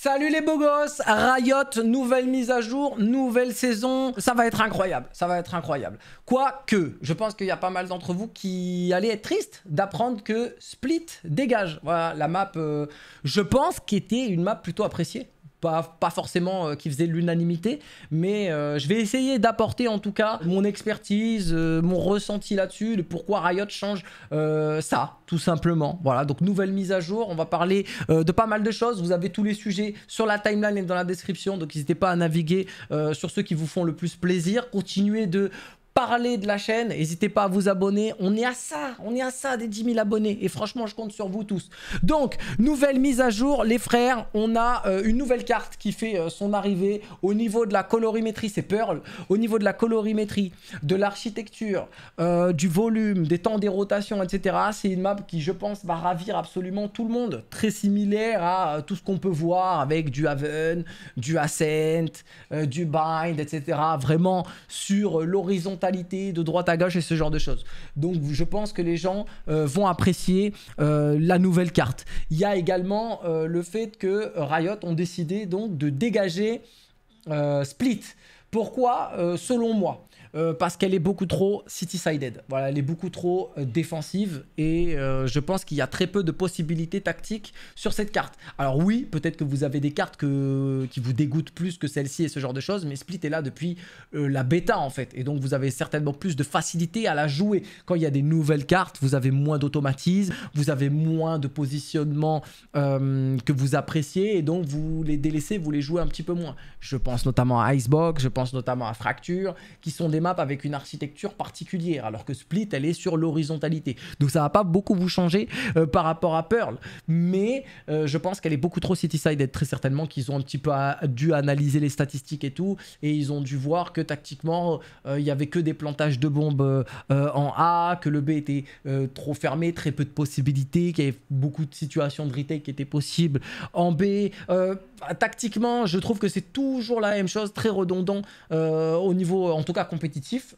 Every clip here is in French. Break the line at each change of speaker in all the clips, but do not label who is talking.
Salut les beaux gosses, Riot, nouvelle mise à jour, nouvelle saison, ça va être incroyable, ça va être incroyable. Quoique, je pense qu'il y a pas mal d'entre vous qui allaient être tristes d'apprendre que Split dégage. Voilà, la map, euh, je pense, qui était une map plutôt appréciée pas, forcément euh, qui faisait l'unanimité, mais euh, je vais essayer d'apporter en tout cas mon expertise, euh, mon ressenti là-dessus, de pourquoi Riot change ça, tout simplement. Voilà, donc nouvelle mise à jour, on va parler de pas mal de choses, vous avez tous les sujets sur la timeline et dans la description, donc n'hésitez pas à naviguer sur ceux qui vous font le plus plaisir, continuez de parler de la chaîne. N'hésitez pas à vous abonner. On est à ça, on est à ça des 10 000 abonnés. Et franchement, je compte sur vous tous. Donc, nouvelle mise à jour, les frères. On a euh, une nouvelle carte qui fait euh, son arrivée au niveau de la colorimétrie. C'est Pearl. Au niveau de la colorimétrie, de l'architecture, euh, du volume, des temps des rotations, etc. C'est une map qui, je pense, va ravir absolument tout le monde. Très similaire à tout ce qu'on peut voir avec du Haven, du Ascent, du Bind, etc. Vraiment sur l'horizontalité de droite à gauche et ce genre de choses. Donc je pense que les gens euh, vont apprécier euh, la nouvelle carte. Il y a également euh, le fait que Riot ont décidé donc de dégager Split. Pourquoi Selon moi, euh, parce qu'elle est beaucoup trop city-sided. Voilà, elle est beaucoup trop euh, défensive et euh, je pense qu'il y a très peu de possibilités tactiques sur cette carte. Alors oui, peut-être que vous avez des cartes qui vous dégoûtent plus que celle-ci et ce genre de choses, mais Split est là depuis la bêta en fait. Et donc vous avez certainement plus de facilité à la jouer. Quand il y a des nouvelles cartes, vous avez moins d'automatisme, vous avez moins de positionnement que vous appréciez et donc vous les délaissez, vous les jouez un petit peu moins. Je pense notamment à Icebox, je pense notamment à Fracture, qui sont des avec une architecture particulière, alors que Split, elle est sur l'horizontalité. Donc ça va pas beaucoup vous changer euh, par rapport à Pearl, mais euh, je pense qu'elle est beaucoup trop city d'être très certainement qu'ils ont un petit peu euh, dû analyser les statistiques et tout, et ils ont dû voir que tactiquement, il y avait que des plantages de bombes en A, que le B était trop fermé, très peu de possibilités, qu'il y avait beaucoup de situations de retake qui étaient possibles en B. tactiquement, je trouve que c'est toujours la même chose, très redondant au niveau, en tout cas, compétitif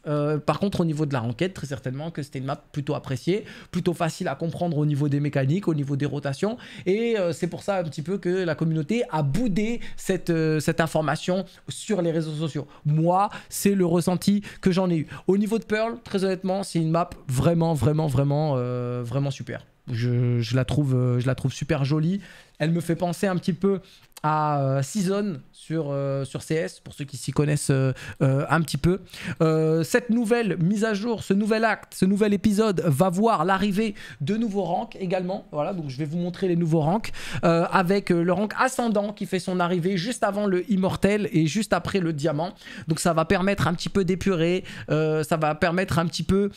euh, par contre, au niveau de la enquête, très certainement que c'était une map plutôt appréciée, plutôt facile à comprendre au niveau des mécaniques, au niveau des rotations. Et euh, c'est pour ça un petit peu que la communauté a boudé cette, euh, cette information sur les réseaux sociaux. Moi, c'est le ressenti que j'en ai eu. Au niveau de Pearl, très honnêtement, c'est une map vraiment, vraiment, vraiment, vraiment super. Je, je, la trouve, je la trouve super jolie. Elle me fait penser un petit peu à euh, Season sur, euh, sur CS, pour ceux qui s'y connaissent euh, un petit peu. cette nouvelle mise à jour, ce nouvel acte, ce nouvel épisode va voir l'arrivée de nouveaux ranks également. Voilà, donc je vais vous montrer les nouveaux ranks avec le rank ascendant qui fait son arrivée juste avant le immortel et juste après le diamant. Donc ça va permettre un petit peu d'épurer, ça va permettre un petit peu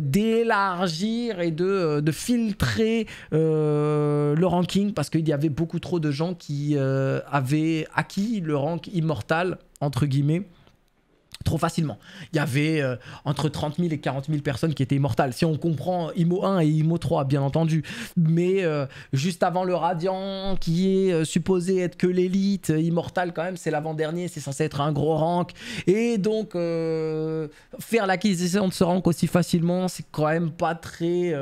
d'élargir et de, de filtrer le ranking parce qu'il y avait beaucoup trop de gens qui euh, avaient acquis le rank immortal, entre guillemets, trop facilement. Il y avait euh, entre 30 000 et 40 000 personnes qui étaient immortales, si on comprend IMO 1 et IMO 3, bien entendu. Mais euh, juste avant le Radiant, qui est supposé être que l'élite, immortale quand même, c'est l'avant-dernier, c'est censé être un gros rank. Et donc, faire l'acquisition de ce rank aussi facilement, c'est quand même pas très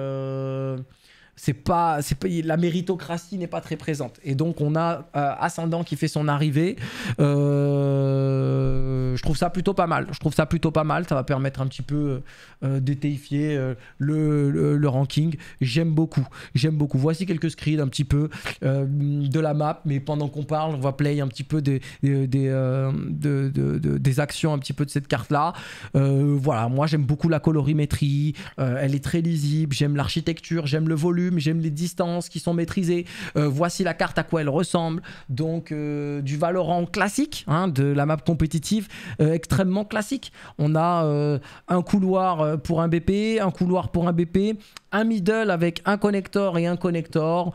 c'est pas, c'est la méritocratie n'est pas très présente. Et donc on a euh, Ascendant qui fait son arrivée. Euh, je trouve ça plutôt pas mal. Je trouve ça plutôt pas mal. Ça va permettre un petit peu euh, euh, d'étayer euh, le, ranking. J'aime beaucoup. J'aime beaucoup. Voici quelques screens un petit peu de la map. Mais pendant qu'on parle, on va play un petit peu des, des, actions un petit peu de cette carte-là. voilà, moi j'aime beaucoup la colorimétrie. elle est très lisible. J'aime l'architecture. J'aime le volume. J'aime les distances qui sont maîtrisées. voici la carte à quoi elle ressemble. Donc du Valorant classique, hein, de la map compétitive, euh, extrêmement classique. On a euh, euh, un couloir pour un BP, un couloir pour un BP, un middle avec un connecteur et un connector.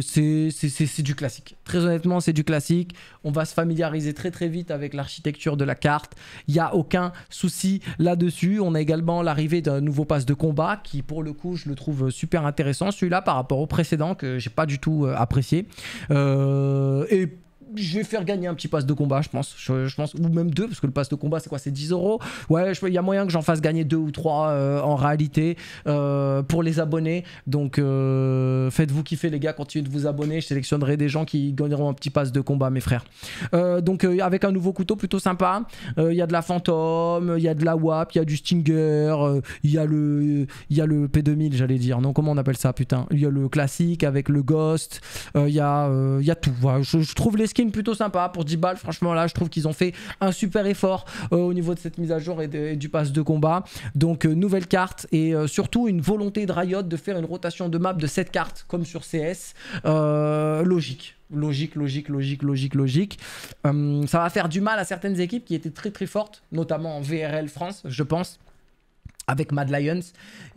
c'est du classique. Très honnêtement, c'est du classique. On va se familiariser très très vite avec l'architecture de la carte. Il n'y a aucun souci là-dessus. On a également l'arrivée d'un nouveau pass de combat qui, pour le coup, je le trouve super intéressant. Celui-là, par rapport au précédent, que j'ai pas du tout apprécié. et je vais faire gagner un petit pass de combat, je pense. Je, pense ou même deux, parce que le pass de combat, c'est quoi C'est 10 euros. Ouais, il y a moyen que j'en fasse gagner deux ou trois euh, en réalité euh, pour les abonnés. Donc, euh, faites-vous kiffer, les gars. Continuez de vous abonner. Je sélectionnerai des gens qui gagneront un petit pass de combat, mes frères. donc, avec un nouveau couteau plutôt sympa. Il y a de la fantôme, il y a de la WAP, il y a du Stinger, il y a le, il y le P2000, j'allais dire. Non, comment on appelle ça, putain Il y a le classique avec le Ghost. Il y a, il y a tout. Je, je trouve les plutôt sympa pour 10 balles. Franchement, là, je trouve qu'ils ont fait un super effort euh, au niveau de cette mise à jour et, du pass de combat. Donc, euh, nouvelle carte et euh, surtout une volonté de Riot de faire une rotation de map de cette carte, comme sur CS. logique. Logique, logique, logique, logique, logique. ça va faire du mal à certaines équipes qui étaient très très fortes, notamment en VRL France, je pense avec Mad Lions,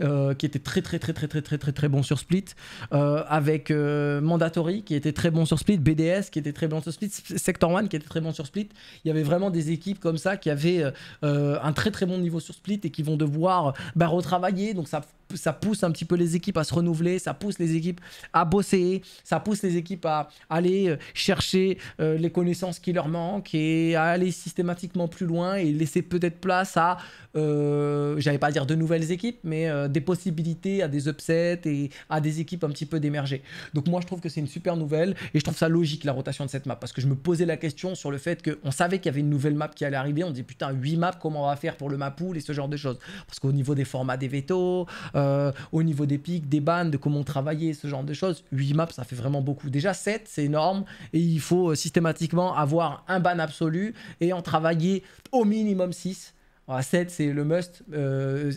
euh, qui était très très très très très très très très bon sur Split, euh, avec euh, Mandatory, qui était très bon sur Split, BDS, qui était très bon sur Split, Sector One, qui était très bon sur Split. Il y avait vraiment des équipes comme ça qui avaient un très très bon niveau sur Split et qui vont devoir bah, retravailler, donc ça ça pousse un petit peu les équipes à se renouveler, ça pousse les équipes à bosser, ça pousse les équipes à aller euh, chercher euh, les connaissances qui leur manquent et à aller systématiquement plus loin et laisser peut-être place à, euh, j'allais pas dire de nouvelles équipes, mais des possibilités à des upsets et à des équipes un petit peu d'émerger. Donc moi je trouve que c'est une super nouvelle et je trouve ça logique la rotation de cette map parce que je me posais la question sur le fait qu'on savait qu'il y avait une nouvelle map qui allait arriver, on dit putain 8 maps comment on va faire pour le map pool et ce genre de choses parce qu'au niveau des formats des veto euh, au niveau des pics, des bans, de comment travailler, ce genre de choses. 8 maps, ça fait vraiment beaucoup. Déjà 7, c'est énorme et il faut euh, systématiquement avoir un ban absolu et en travailler au minimum 6. 7, c'est le must. Euh,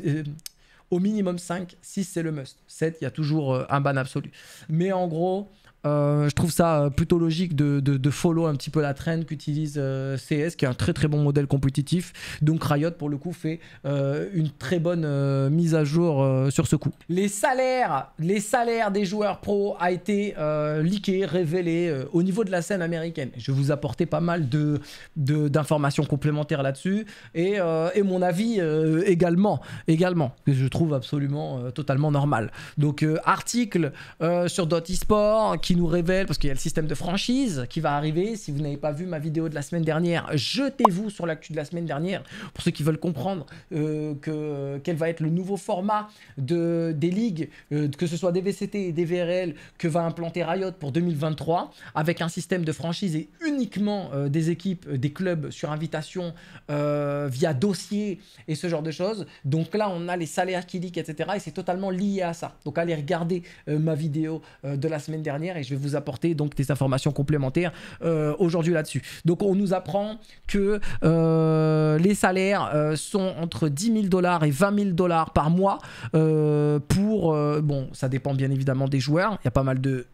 au minimum 5, 6 c'est le must. 7, il y a toujours un ban absolu. Mais en gros, euh, je trouve ça euh, plutôt logique de, de, follow un petit peu la traîne qu'utilise euh, CS, qui est un très très bon modèle compétitif. Donc Riot, pour le coup, fait une très bonne mise à jour sur ce coup. Les salaires, les salaires des joueurs pro a été leaké, révélé au niveau de la scène américaine. Je vous apportais pas mal de d'informations complémentaires là-dessus et, et, mon avis également, également, que je trouve absolument totalement normal. Donc article sur Dot Esport nous révèle, parce qu'il y a le système de franchise qui va arriver. Si vous n'avez pas vu ma vidéo de la semaine dernière, jetez-vous sur l'actu de la semaine dernière pour ceux qui veulent comprendre euh, que, quel va être le nouveau format de, des ligues, euh, que ce soit des VCT et des VRL, que va implanter Riot pour 2023, avec un système de franchise et uniquement euh, des équipes, des clubs sur invitation via dossier et ce genre de choses. Donc là, on a les salaires qui etc. Et c'est totalement lié à ça. Donc allez regarder ma vidéo de la semaine dernière et je vais vous apporter donc des informations complémentaires euh, aujourd'hui là-dessus. Donc on nous apprend que euh, les salaires euh, sont entre 10 000 dollars et 20 000 dollars par mois pour, bon, ça dépend bien évidemment des joueurs, il y a pas mal de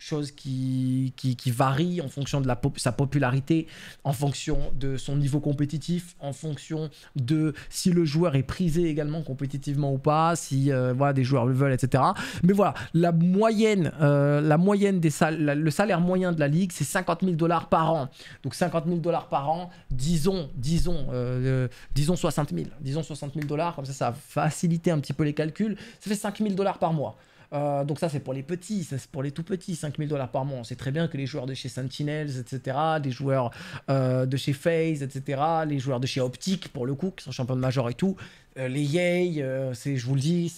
chose qui, qui, varie en fonction de sa popularité, en fonction de son niveau compétitif, en fonction de si le joueur est prisé également compétitivement ou pas, si euh, voilà, des joueurs le veulent, etc. Mais voilà, la moyenne, euh, la moyenne des le salaire moyen de la ligue, c'est 50 000 dollars par an. Donc 50 000 dollars par an, disons, disons, euh, disons 60 000, disons 60 dollars, comme ça, ça va un petit peu les calculs. Ça fait 5 000 dollars par mois. Euh, donc ça c'est pour les petits, ça c'est pour les tout petits, 5000 dollars par mois. On sait très bien que les joueurs de chez Sentinels, etc., euh, les joueurs de chez FaZe, etc., les joueurs de chez Optic pour le coup, qui sont champions de major et tout, euh, les Yay, euh, je vous le dis,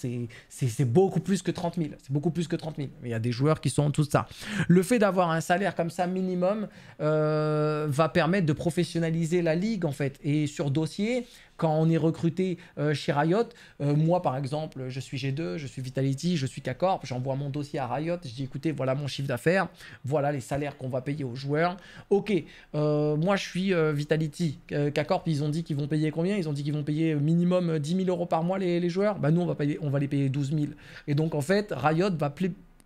c'est beaucoup plus que 30 000. C'est beaucoup plus que 30 000. Il y a des joueurs qui sont tout ça. Le fait d'avoir un salaire comme ça minimum euh, va permettre de professionnaliser la ligue en fait. Et sur dossier, quand on est recruté chez Riot, moi par exemple, je suis G2, je suis Vitality, je suis k j'envoie mon dossier à Riot, je dis écoutez, voilà mon chiffre d'affaires, voilà les salaires qu'on va payer aux joueurs. Ok, moi je suis Vitality, k ils ont dit qu'ils vont payer combien Ils ont dit qu'ils vont payer minimum 10 10 000 euros par mois les, joueurs Bah nous, on va, payer, on va les payer 12 000. Et donc, en fait, Riot va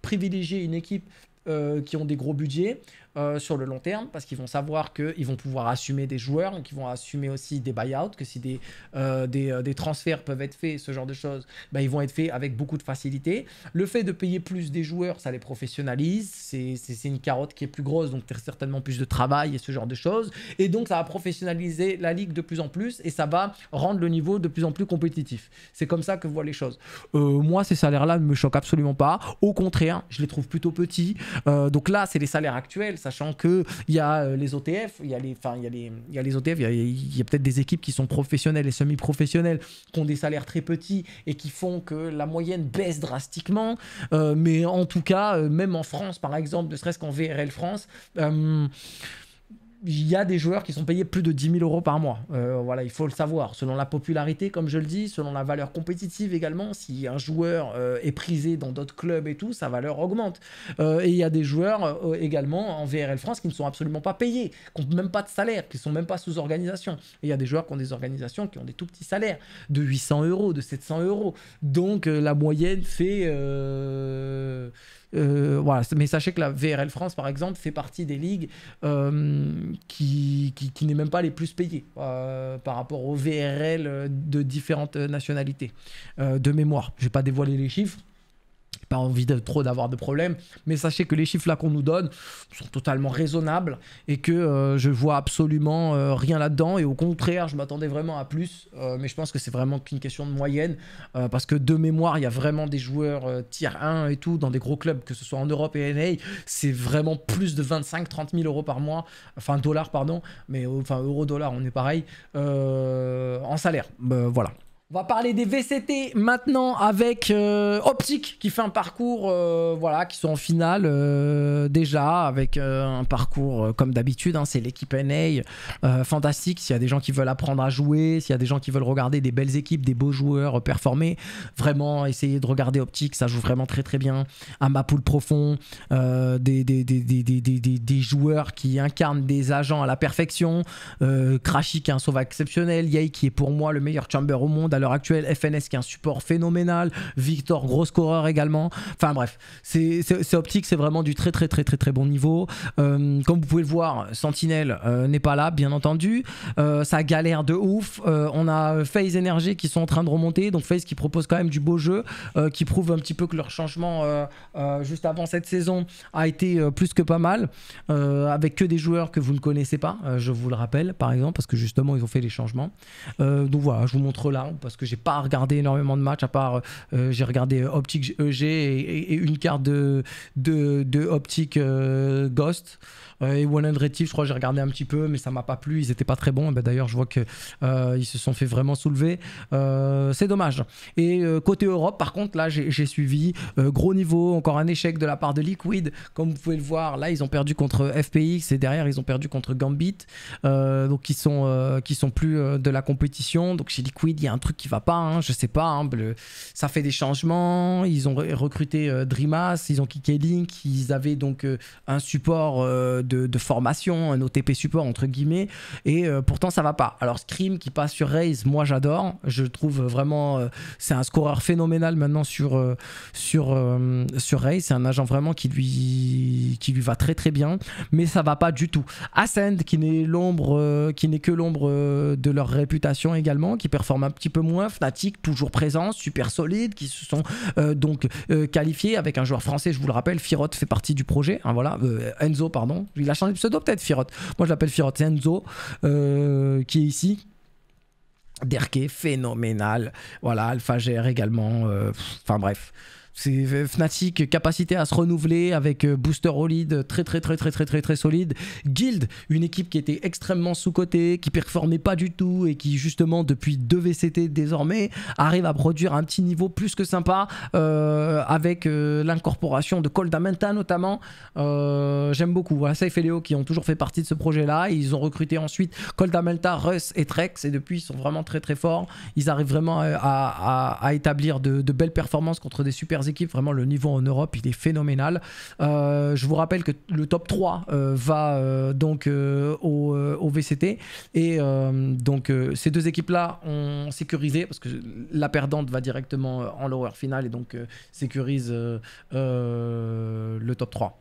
privilégier une équipe euh, qui ont des gros budgets euh, sur le long terme parce qu'ils vont savoir qu'ils vont pouvoir assumer des joueurs, donc vont assumer aussi des buyouts, que si des, euh, des, euh, des, transferts peuvent être faits, ce genre de choses, ben, ils vont être faits avec beaucoup de facilité. Le fait de payer plus des joueurs, ça les professionnalise, c'est une carotte qui est plus grosse, donc certainement plus de travail et ce genre de choses. Et donc ça va professionnaliser la ligue de plus en plus et ça va rendre le niveau de plus en plus compétitif. C'est comme ça que voient les choses. moi, ces salaires-là ne me choquent absolument pas. Au contraire, je les trouve plutôt petits. donc là, c'est les salaires actuels sachant qu'il y a euh, les OTF, il y a les, enfin, il y a il y a les OTF, il y a, peut-être des équipes qui sont professionnelles et semi-professionnelles, qui ont des salaires très petits et qui font que la moyenne baisse drastiquement. Euh, mais en tout cas, euh, même en France, par exemple, ne serait-ce qu'en VRL France, il y a des joueurs qui sont payés plus de 10 000 euros par mois. Euh, voilà, il faut le savoir. Selon la popularité, comme je le dis, selon la valeur compétitive également, si un joueur euh, est prisé dans d'autres clubs et tout, sa valeur augmente. Euh, et il y a des joueurs également en VRL France qui ne sont absolument pas payés, qui n'ont même pas de salaire, qui ne sont même pas sous organisation. Et il y a des joueurs qui ont des organisations qui ont des tout petits salaires, de 800 euros, de 700 euros. Donc la moyenne fait... voilà. Mais sachez que la VRL France, par exemple, fait partie des ligues qui, qui, n'est même pas les plus payés euh, par rapport aux VRL euh, de différentes euh, nationalités, de mémoire. Je ne vais pas dévoiler les chiffres, pas envie de trop d'avoir de problèmes, mais sachez que les chiffres là qu'on nous donne sont totalement raisonnables et que euh, je vois absolument euh, rien là-dedans et au contraire je m'attendais vraiment à plus, euh, mais je pense que c'est vraiment qu'une question de moyenne parce que de mémoire il y a vraiment des joueurs tier 1 et tout dans des gros clubs que ce soit en Europe et NA, c'est vraiment plus de 25-30 000 euros par mois, enfin dollars pardon, mais enfin euro-dollar on est pareil en salaire, bah, voilà on va parler des VCT maintenant avec euh, Optic qui fait un parcours, euh, voilà, qui sont en finale euh, déjà avec un parcours comme d'habitude. Hein. c'est l'équipe NA, fantastique. S'il y a des gens qui veulent apprendre à jouer, s'il y a des gens qui veulent regarder des belles équipes, des beaux joueurs performer, vraiment essayer de regarder Optic, ça joue vraiment très très bien. À ma poule profond, des des, des, des, des, joueurs qui incarnent des agents à la perfection. Crashy qui est un sauveur exceptionnel, Yei qui est pour moi le meilleur chamber au monde à l'heure actuelle, FNS qui est un support phénoménal, Victor, gros scoreur également. Enfin bref, c'est optique, c'est vraiment du très très très très très bon niveau. Euh, comme vous pouvez le voir, Sentinel euh, n'est pas là, bien entendu. Euh, ça galère de ouf. Euh, on a FaZe Energy qui sont en train de remonter, donc FaZe qui propose quand même du beau jeu, qui prouve un petit peu que leur changement juste avant cette saison a été plus que pas mal, avec que des joueurs que vous ne connaissez pas, je vous le rappelle, par exemple, parce que justement ils ont fait les changements. donc voilà, je vous montre là, on parce que j'ai pas regardé énormément de matchs, à part euh, euh, j'ai regardé euh, Optique EG et, une carte de, de, Optique Ghost. et One and Thief, je crois, j'ai regardé un petit peu, mais ça m'a pas plu. Ils étaient pas très bons. Eh ben, d'ailleurs, je vois qu'ils ils se sont fait vraiment soulever. C'est dommage. Et côté Europe, par contre, là, j'ai suivi gros niveau, encore un échec de la part de Liquid. Comme vous pouvez le voir, là, ils ont perdu contre FPX et derrière, ils ont perdu contre Gambit. donc, ils sont, qui sont plus de la compétition. Donc, chez Liquid, il y a un truc qui va pas, hein, je sais pas. Hein, ça fait des changements. Ils ont recruté euh, ils ont kické Link, ils avaient donc euh, un support euh, de, de, formation, un OTP support entre guillemets, et euh, pourtant ça va pas. Alors Scream qui passe sur Raze, moi j'adore. Je trouve vraiment c'est un scoreur phénoménal maintenant sur sur sur Raze. C'est un agent vraiment qui lui qui lui va très très bien, mais ça va pas du tout. Ascend qui n'est l'ombre qui n'est que l'ombre de leur réputation également, qui performe un petit peu moins. Fnatic toujours présent, super solide, qui se sont euh, donc euh, qualifiés avec un joueur français, je vous le rappelle, Firot fait partie du projet. Hein, voilà, euh, Enzo, pardon. Il a changé de pseudo peut-être, Firot. Moi je l'appelle Firot, c'est Enzo qui est ici. Derke, phénoménal. Voilà, AlphaGR également. Enfin bref c'est euh, Fnatic, euh, capacité à se renouveler avec euh, Booster Holid, très très très très très très très solide. Guild, une équipe qui était extrêmement sous-cotée, qui performait pas du tout et qui justement depuis 2 VCT désormais arrive à produire un petit niveau plus que sympa avec l'incorporation de Coldamenta notamment. J'aime beaucoup. Voilà, Safe et Léo qui ont toujours fait partie de ce projet-là. Ils ont recruté ensuite Coldamenta, Russ et Trex et depuis ils sont vraiment très très forts. Ils arrivent vraiment à, à, établir de, de belles performances contre des super équipes. Vraiment, le niveau en Europe, il est phénoménal. Euh, je vous rappelle que le top 3 euh, va euh, donc au, au, VCT. Et donc, ces deux équipes-là ont sécurisé, parce que la perdante va directement en lower finale et donc sécurise le top 3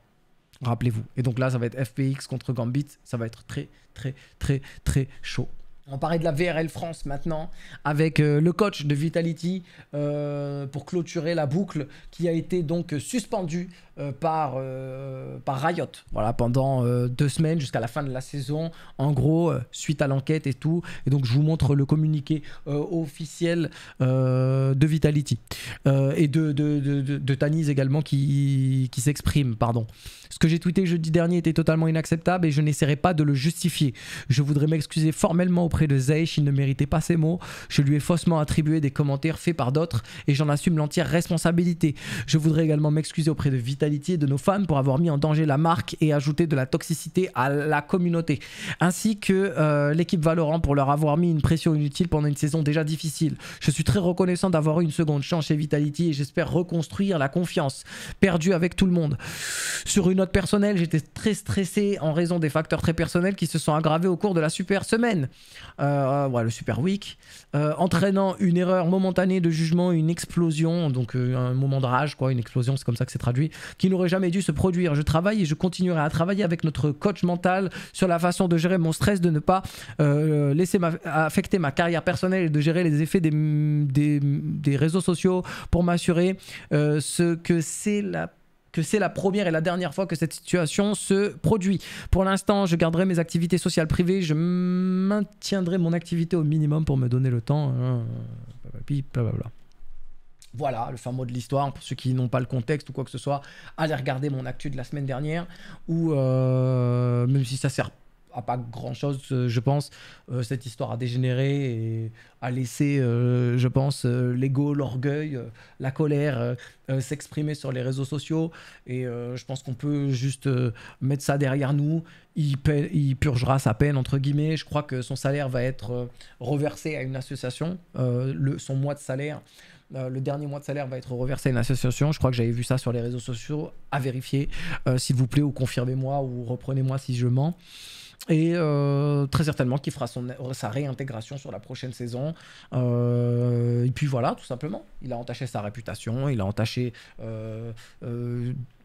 rappelez-vous. Et donc là, ça va être FPX contre Gambit, ça va être très, très, très, très chaud. On parlait de la VRL France maintenant, avec euh, le coach de Vitality euh, pour clôturer la boucle, qui a été donc suspendue. Euh, par, euh, par Riot voilà, pendant euh, deux semaines jusqu'à la fin de la saison, en gros, suite à l'enquête et tout. Et donc, je vous montre le communiqué officiel de Vitality et de, de, de, Tanis également qui, qui s'exprime. pardon. Ce que j'ai tweeté jeudi dernier était totalement inacceptable et je n'essaierai pas de le justifier. Je voudrais m'excuser formellement auprès de Zeich il ne méritait pas ces mots. Je lui ai faussement attribué des commentaires faits par d'autres et j'en assume l'entière responsabilité. Je voudrais également m'excuser auprès de Vitality de nos femmes pour avoir mis en danger la marque et ajouté de la toxicité à la communauté, ainsi que euh, l'équipe Valorant pour leur avoir mis une pression inutile pendant une saison déjà difficile. Je suis très reconnaissant d'avoir eu une seconde chance chez Vitality et j'espère reconstruire la confiance perdue avec tout le monde. Sur une note personnelle, j'étais très stressé en raison des facteurs très personnels qui se sont aggravés au cours de la super semaine, euh, le super week, euh, entraînant une erreur momentanée de jugement, une explosion, donc euh, un moment de rage, quoi, une explosion, c'est comme ça que c'est traduit, qui n'aurait jamais dû se produire. Je travaille et je continuerai à travailler avec notre coach mental sur la façon de gérer mon stress, de ne pas laisser affecter ma carrière personnelle et de gérer les effets des, des, réseaux sociaux pour m'assurer ce que c'est la que c'est la première et la dernière fois que cette situation se produit. Pour l'instant, je garderai mes activités sociales privées, je maintiendrai mon activité au minimum pour me donner le temps. Voilà, le fin mot de l'histoire. Pour ceux qui n'ont pas le contexte ou quoi que ce soit, allez regarder mon actu de la semaine dernière. Ou euh, même si ça sert à pas grand chose, euh, je pense. Euh, cette histoire a dégénéré et a laissé, je pense, l'ego, l'orgueil, la colère s'exprimer sur les réseaux sociaux. Et je pense qu'on peut juste mettre ça derrière nous. Il, il, purgera sa peine, entre guillemets. Je crois que son salaire va être reversé à une association, le, son mois de salaire. Euh, le dernier mois de salaire va être reversé à une association. Je crois que j'avais vu ça sur les réseaux sociaux. À vérifier, euh, s'il vous plaît, ou confirmez-moi, ou reprenez-moi si je mens. Et euh, très certainement qu'il fera sa réintégration sur la prochaine saison. et puis voilà, tout simplement. Il a entaché sa réputation, il a entaché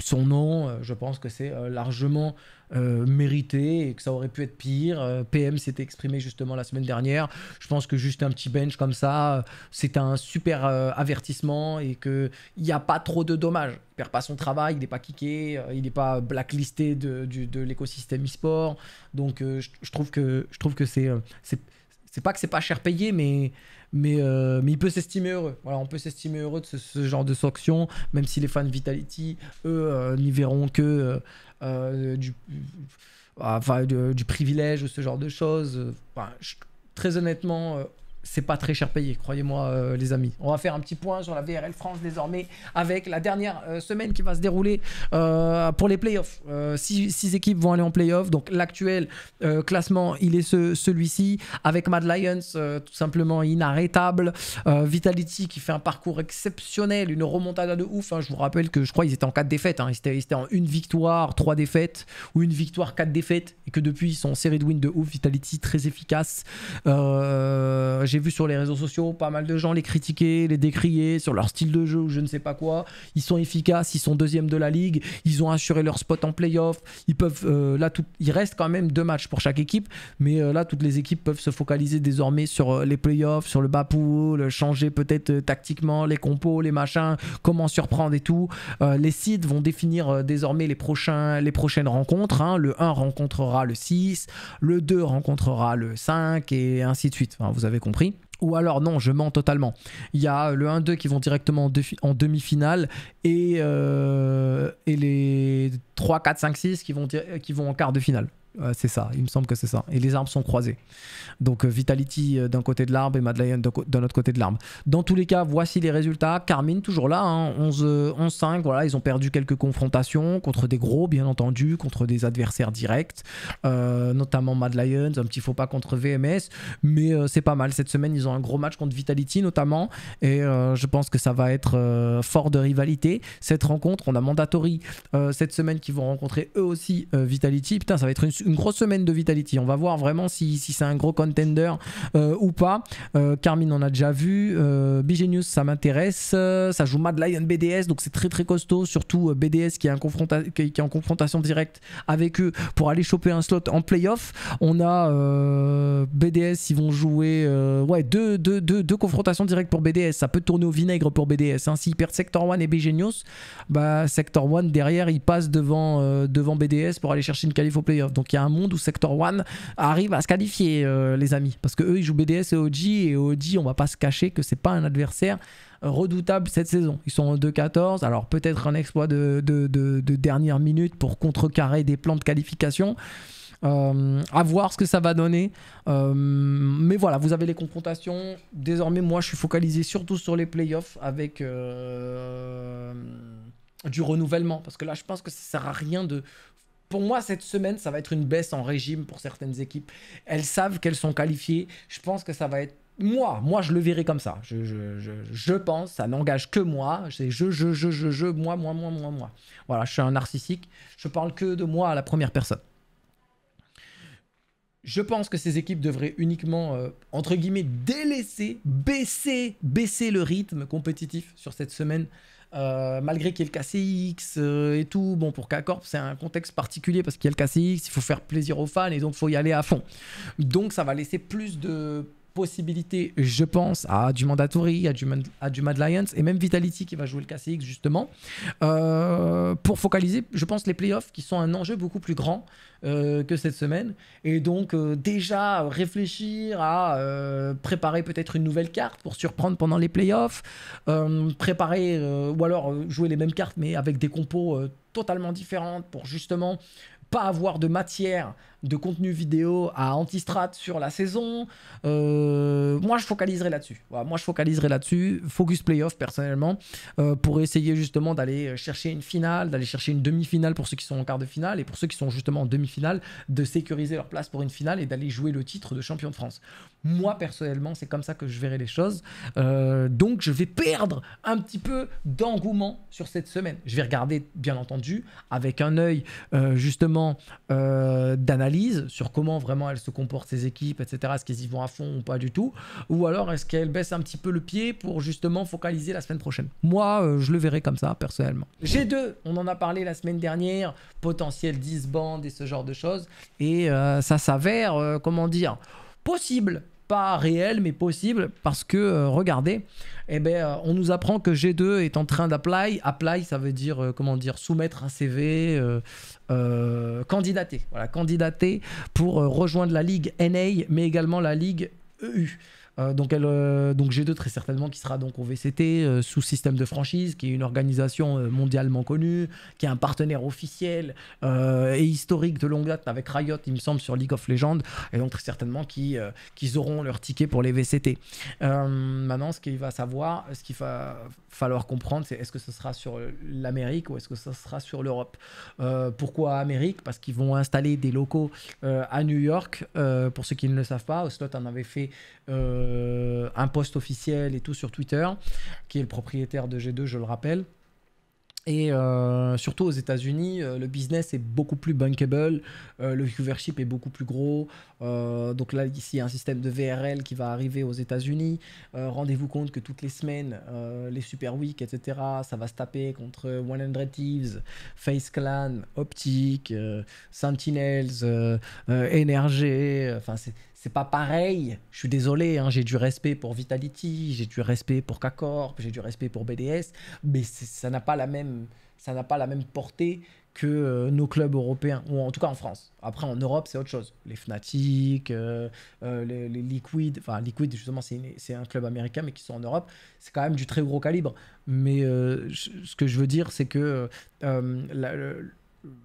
son nom, euh, je pense que c'est euh, largement euh, mérité et que ça aurait pu être pire. PM s'était exprimé justement la semaine dernière. Je pense que juste un petit bench comme ça, c'est un super avertissement et qu'il n'y a pas trop de dommages. Il perd pas son travail, il n'est pas kické, il n'est pas blacklisté de, l'écosystème e-sport. Donc trouve que, je trouve que c'est c'est pas que c'est pas cher payé, mais, euh, mais, il peut s'estimer heureux. Voilà, on peut s'estimer heureux de ce, genre de sanctions, même si les fans Vitality, eux, euh, n'y verront que euh, du, privilège ou ce genre de choses. très honnêtement, c'est pas très cher payé, croyez-moi euh, les amis. On va faire un petit point sur la VRL France désormais avec la dernière euh, semaine qui va se dérouler euh, pour les playoffs. Six, équipes vont aller en playoffs, donc l'actuel classement il est celui-ci avec Mad Lions tout simplement inarrêtable, Vitality qui fait un parcours exceptionnel, une remontada de ouf. Hein. Je vous rappelle que je crois ils étaient en quatre défaites, hein. ils, étaient, en une victoire, trois défaites ou une victoire, quatre défaites et que depuis ils sont en série de win de ouf. Vitality très efficace j'ai vu sur les réseaux sociaux pas mal de gens les critiquer, les décrier sur leur style de jeu ou je ne sais pas quoi. Ils sont efficaces, ils sont deuxième de la ligue, ils ont assuré leur spot en playoff. Ils peuvent, euh, là, tout, il reste quand même deux matchs pour chaque équipe, mais euh, là, toutes les équipes peuvent se focaliser désormais sur euh, les playoffs, sur le bas pool, changer peut-être tactiquement les compos, les machins, comment surprendre et tout. les sites vont définir désormais les, prochains, les prochaines rencontres. Hein. Le 1 rencontrera le 6, le 2 rencontrera le 5 et ainsi de suite. vous avez compris. Ou alors non, je mens totalement. Il y a le 1-2 qui vont directement en demi-finale et, euh, et les 3, 4, 5, 6 qui vont, qui vont en quart de finale c'est ça, il me semble que c'est ça. Et les armes sont croisées Donc euh, Vitality euh, d'un côté de l'arbre et Madeleine d'un autre côté de l'arbre. Dans tous les cas, voici les résultats. Carmine, toujours là, hein, 11-5. Euh, voilà, ils ont perdu quelques confrontations contre des gros, bien entendu, contre des adversaires directs, notamment Mad Lions, un petit faux pas contre VMS. Mais c'est pas mal. Cette semaine, ils ont un gros match contre Vitality, notamment. Et je pense que ça va être fort de rivalité. Cette rencontre, on a Mandatory cette semaine qui vont rencontrer eux aussi Vitality. Putain, ça va être une une grosse semaine de Vitality. On va voir vraiment si, c'est un gros contender euh, ou pas. Euh, Carmine, on a déjà vu. Euh, ça m'intéresse. Euh, ça joue Mad Lion BDS, donc c'est très très costaud. Surtout BDS qui est, en confrontation directe avec eux pour aller choper un slot en playoff. On a BDS, ils vont jouer ouais, deux, deux, deux, confrontations directes pour BDS. Ça peut tourner au vinaigre pour BDS. ainsi hein. S'ils perdent Sector 1 et Bigenius, bah, Sector 1 derrière, ils passent devant, devant BDS pour aller chercher une qualif au playoff. Donc qu'il y a un monde où Sector One arrive à se qualifier, euh, les amis. Parce que eux, ils jouent BDS et OG. Et OG, on va pas se cacher que c'est pas un adversaire euh, redoutable cette saison. Ils sont en 2-14, alors peut-être un exploit de, dernière minute pour contrecarrer des plans de qualification. Euh, à voir ce que ça va donner. mais voilà, vous avez les confrontations. Désormais, moi, je suis focalisé surtout sur les playoffs avec du renouvellement. Parce que là, je pense que ça sert à rien de pour moi, cette semaine, ça va être une baisse en régime pour certaines équipes. Elles savent qu'elles sont qualifiées. Je pense que ça va être moi, moi je le verrai comme ça. Je, pense, ça n'engage que moi. C'est je, je, je, je, je, moi, moi, moi, moi, moi. Voilà, je suis un narcissique. Je parle que de moi à la première personne. Je pense que ces équipes devraient uniquement, euh, entre guillemets, délaisser, baisser, baisser le rythme compétitif sur cette semaine euh, malgré qu'il y ait le KCX euh, et tout. Bon, pour k c'est un contexte particulier parce qu'il y a le KCX, il faut faire plaisir aux fans et donc il faut y aller à fond. Donc ça va laisser plus de possibilités, je pense, à du Mandatory, à du, à du Mad Lions et même Vitality qui va jouer le KCX justement. Euh pour focaliser, je pense, les playoffs qui sont un enjeu beaucoup plus grand euh, que cette semaine. Et donc, euh, déjà réfléchir à euh, préparer peut-être une nouvelle carte pour surprendre pendant les playoffs, préparer ou alors jouer les mêmes cartes mais avec des compos totalement différentes pour justement pas avoir de matière de contenu vidéo à Antistrat sur la saison. Euh, moi, je focaliserai là-dessus. Voilà, moi, je focaliserai là-dessus. Focus playoff, personnellement, euh, pour essayer justement d'aller chercher une finale, d'aller chercher une demi-finale pour ceux qui sont en quart de finale et pour ceux qui sont justement en demi-finale, de sécuriser leur place pour une finale et d'aller jouer le titre de champion de France. Moi, personnellement, c'est comme ça que je verrai les choses. Euh, donc, je vais perdre un petit peu d'engouement sur cette semaine. Je vais regarder, bien entendu, avec un œil justement d'analyse sur comment vraiment elles se comportent, ces équipes, etc. Est-ce qu'ils y vont à fond ou pas du tout Ou alors est-ce qu'elles baissent un petit peu le pied pour justement focaliser la semaine prochaine Moi, euh, je le verrai comme ça, personnellement. G2, on en a parlé la semaine dernière, potentiel disband et ce genre de choses. Et euh, ça s'avère, euh, comment dire, possible pas réel mais possible parce que euh, regardez et eh ben, euh, on nous apprend que G2 est en train d'apply apply ça veut dire euh, comment dire soumettre un CV candidater voilà candidater pour rejoindre la ligue NA mais également la ligue EU euh, donc, elle, euh, donc G2 très certainement qui sera donc au VCT euh, sous système de franchise, qui est une organisation mondialement connue, qui est un partenaire officiel et historique de longue date avec Riot, il me semble, sur League of Legends, et donc très certainement qu'ils auront leur ticket pour les VCT. maintenant, ce qu'il va savoir, ce qu'il va falloir comprendre, c'est est-ce que ce sera sur l'Amérique ou est-ce que ce sera sur l'Europe Pourquoi Amérique Parce qu'ils vont installer des locaux à New York. pour ceux qui ne le savent pas, Oslot en avait fait. Euh, un poste officiel et tout sur Twitter, qui est le propriétaire de G2, je le rappelle. Et euh, surtout aux États-Unis, euh, le business est beaucoup plus bankable, le viewership est beaucoup plus gros. donc là, ici, il y a un système de VRL qui va arriver aux États-Unis. Rendez-vous compte que toutes les semaines, les Super Week, etc., ça va se taper contre 100 Thieves, Face Clan, Optic, Sentinels, NRG. Enfin, c'est c'est pas pareil. Je suis désolé, hein, j'ai du respect pour Vitality, j'ai du respect pour K-Corp, j'ai du respect pour BDS, mais ça n'a pas la même, ça n'a pas la même portée que euh, nos clubs européens, ou en tout cas en France. Après, en Europe, c'est autre chose. Les Fnatic, euh, euh, les, les, Liquid, enfin Liquid, justement, c'est un club américain, mais qui sont en Europe, c'est quand même du très gros calibre. Mais ce que je veux dire, c'est que la,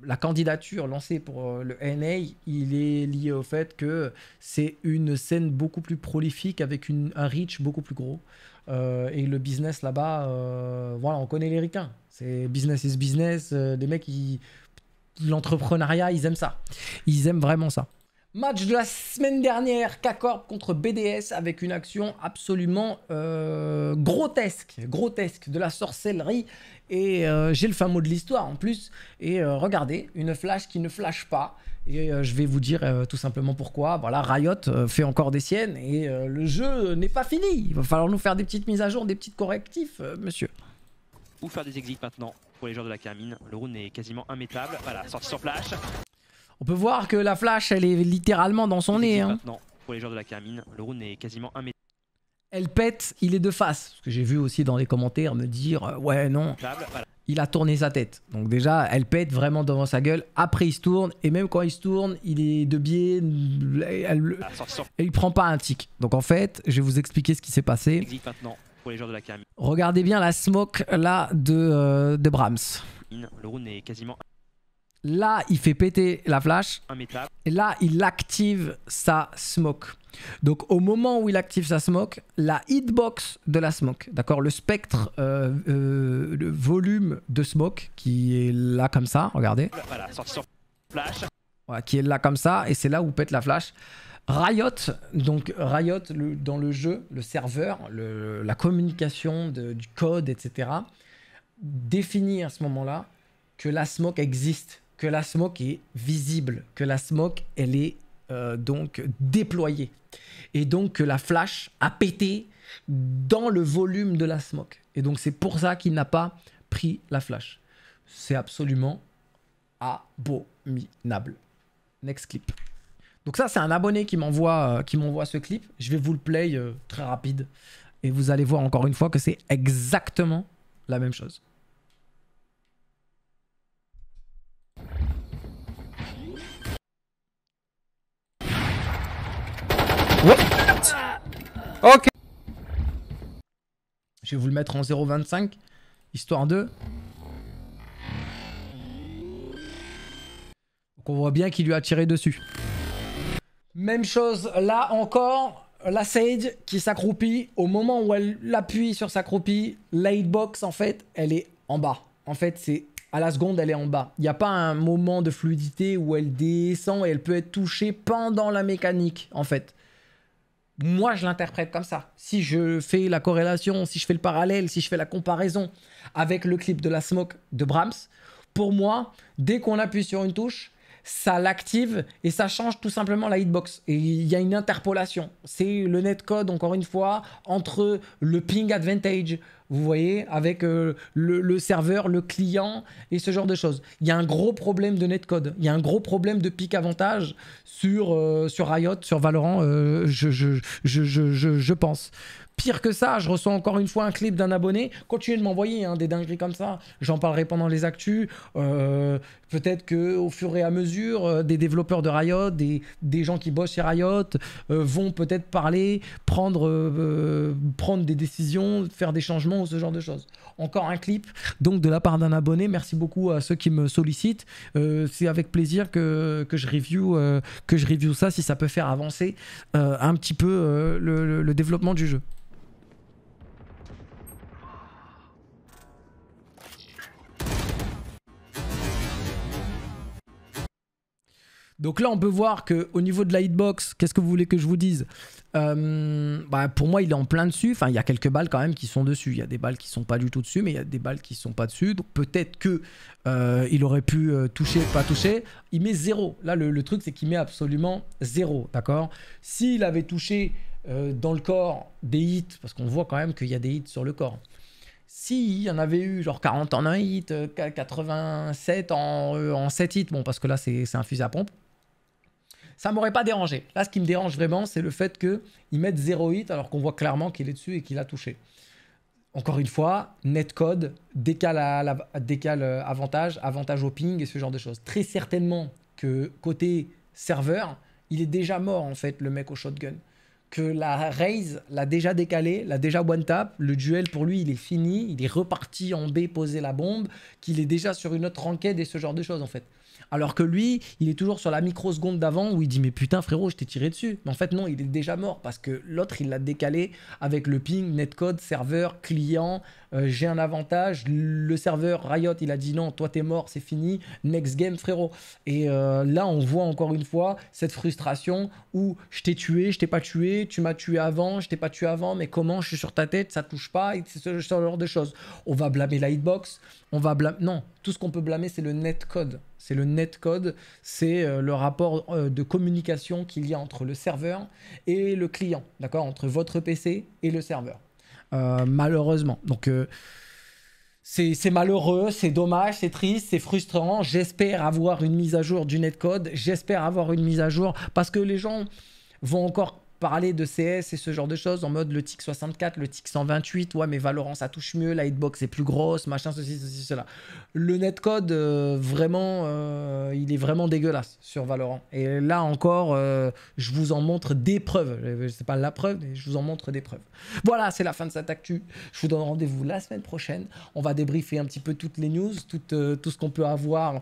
la candidature lancée pour euh, le NA, il est lié au fait que c'est une scène beaucoup plus prolifique avec un reach beaucoup plus gros. Euh, et le business là-bas, euh, voilà, on connaît les ricains. C'est business is business. des mecs, l'entrepreneuriat, ils aiment ça. Ils aiment vraiment ça. Match de la semaine dernière, k contre BDS avec une action absolument grotesque, grotesque de la sorcellerie et euh, j'ai le fameux mot de l'histoire en plus. Et euh, regardez, une flash qui ne flash pas. Et euh, je vais vous dire tout simplement pourquoi. Voilà, Riot fait encore des siennes et le jeu n'est pas fini. Il va falloir nous faire des petites mises à jour, des petits correctifs, monsieur. Ou faire des exits maintenant pour les joueurs de la Carmine. Le round est quasiment immétable. Voilà, sortie sur flash. On peut voir que la flash, elle est littéralement dans son nez. Hein. Maintenant, pour les joueurs de la Carmine, le round est quasiment immétable elle pète, il est de face. Ce que j'ai vu aussi dans les commentaires me dire euh, ouais non, il a tourné sa tête. Donc déjà, elle pète vraiment devant sa gueule. Après, il se tourne et même quand il se tourne, il est de biais, ah, et il prend pas un tic. Donc en fait, je vais vous expliquer ce qui s'est passé. Regardez bien la smoke là de, euh, de Brahms. Le est quasiment Là, il fait péter la flash. Et là, il active sa smoke. Donc au moment où il active sa smoke, la hitbox de la smoke, d'accord, le spectre, euh, euh, le volume de smoke qui est là comme ça, regardez. flash. qui est là comme ça, et c'est là où pète la flash. Riot, donc Riot dans le jeu, le serveur, la communication du code, etc. Définit à ce moment-là que la smoke existe que la smoke est visible, que la smoke, elle est euh, donc déployée. Et donc que la flash a pété dans le volume de la smoke. Et donc c'est pour ça qu'il n'a pas pris la flash. C'est absolument abominable. Next clip. Donc ça, c'est un abonné qui m'envoie euh, qui m'envoie ce clip. Je vais vous le play euh, très rapide. Et vous allez voir encore une fois que c'est exactement la même chose. ok. Je vais vous le mettre en 0,25, histoire de... Donc on voit bien qu'il lui a tiré dessus. Même chose là encore, la Sage qui s'accroupit, au moment où elle l'appuie sur sa croupie, box en fait, elle est en bas. En fait, c'est à la seconde, elle est en bas. Il n'y a pas un moment de fluidité où elle descend et elle peut être touchée pendant la mécanique en fait. Moi, je l'interprète comme ça. Si je fais la corrélation, si je fais le parallèle, si je fais la comparaison avec le clip de la smoke de Brahms, pour moi, dès qu'on appuie sur une touche, ça l'active et ça change tout simplement la hitbox. Et il y a une interpolation. C'est le netcode, encore une fois, entre le ping advantage, vous voyez, avec euh, le, serveur, le client et ce genre de choses. Il y a un gros problème de netcode, il y a un gros problème de pic avantage sur, euh, sur Riot, sur Valorant, euh, je, je, pense. Pire que ça, je reçois encore une fois un clip d'un abonné. Continuez de m'envoyer hein, des dingueries comme ça. J'en parlerai pendant les actus. Peut-être que au fur et à mesure, des développeurs de Riot, des, des gens qui bossent chez Riot, vont peut-être parler, prendre, prendre des décisions, faire des changements ou ce genre de choses. Encore un clip, donc de la part d'un abonné. Merci beaucoup à ceux qui me sollicitent. Euh, c'est avec plaisir que, je review, euh, que je review ça si ça peut faire avancer euh, un petit peu le développement du jeu. Donc là, on peut voir qu'au niveau de la hitbox, qu'est-ce que vous voulez que je vous dise euh, bah, Pour moi, il est en plein dessus. Enfin, il y a quelques balles quand même qui sont dessus. Il y a des balles qui sont pas du tout dessus, mais il y a des balles qui sont pas dessus. Donc peut-être que euh, il aurait pu euh, toucher, pas toucher. Il met zéro. Là, le, truc, c'est qu'il met absolument zéro, d'accord S'il avait touché dans le corps des hits, parce qu'on voit quand même qu'il y a des hits sur le corps. S'il y en avait eu genre 40 en un hit, 87 en, en 7 hits, bon parce que là c'est un fusil à pompe, ça m'aurait pas dérangé. Là, ce qui me dérange vraiment, c'est le fait qu'ils mettent 0 hit alors qu'on voit clairement qu'il est dessus et qu'il a touché. Encore une fois, netcode, décale, décale euh, avantage, avantage au et ce genre de choses. Très certainement que côté serveur, il est déjà mort en fait le mec au shotgun. Que la raise l'a déjà décalé, l'a déjà one tap, le duel pour lui il est fini, il est reparti en B poser la bombe, qu'il est déjà sur une autre enquête et ce genre de choses en fait. Alors que lui, il est toujours sur la microseconde d'avant où il dit mais putain frérot, je t'ai tiré dessus. Mais en fait non, il est déjà mort parce que l'autre, il l'a décalé avec le ping, netcode, serveur, client, euh, j'ai un avantage. Le serveur Riot, il a dit non, toi t'es mort, c'est fini, next game frérot. Et euh, là, on voit encore une fois cette frustration où je t'ai tué, je t'ai pas tué, tu m'as tué avant, je t'ai pas tué avant, mais comment je suis sur ta tête, ça touche pas, et ce genre de choses. On va blâmer la hitbox, on va blâmer... Non, tout ce qu'on peut blâmer, c'est le netcode. C'est le netcode, c'est euh, le rapport euh, de communication qu'il y a entre le serveur et le client, d'accord Entre votre PC et le serveur. Euh, malheureusement. Donc c'est malheureux, c'est dommage, c'est triste, c'est frustrant. J'espère avoir une mise à jour du netcode. J'espère avoir une mise à jour parce que les gens vont encore parler de CS et ce genre de choses en mode le TIC 64, le TIC 128, ouais mais Valorant ça touche mieux, la hitbox est plus grosse, machin, ceci, ceci, cela. Le netcode, euh, vraiment, euh, il est vraiment dégueulasse sur Valorant. Et là encore, euh, je vous en montre des preuves. C'est pas la preuve, mais je vous en montre des preuves. Voilà, c'est la fin de cette actu. Je vous donne rendez-vous la semaine prochaine. On va débriefer un petit peu toutes les news, tout, tout ce qu'on peut avoir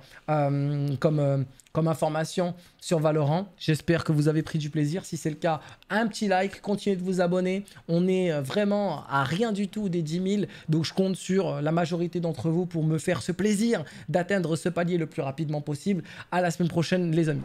comme, comme information sur Valorant. J'espère que vous avez pris du plaisir. Si c'est le cas, un petit like, continuez de vous abonner. On est euh, vraiment à rien du tout des 10 000, donc je compte sur euh, la majorité d'entre vous pour me faire ce plaisir d'atteindre ce palier le plus rapidement possible. À la semaine prochaine, les amis.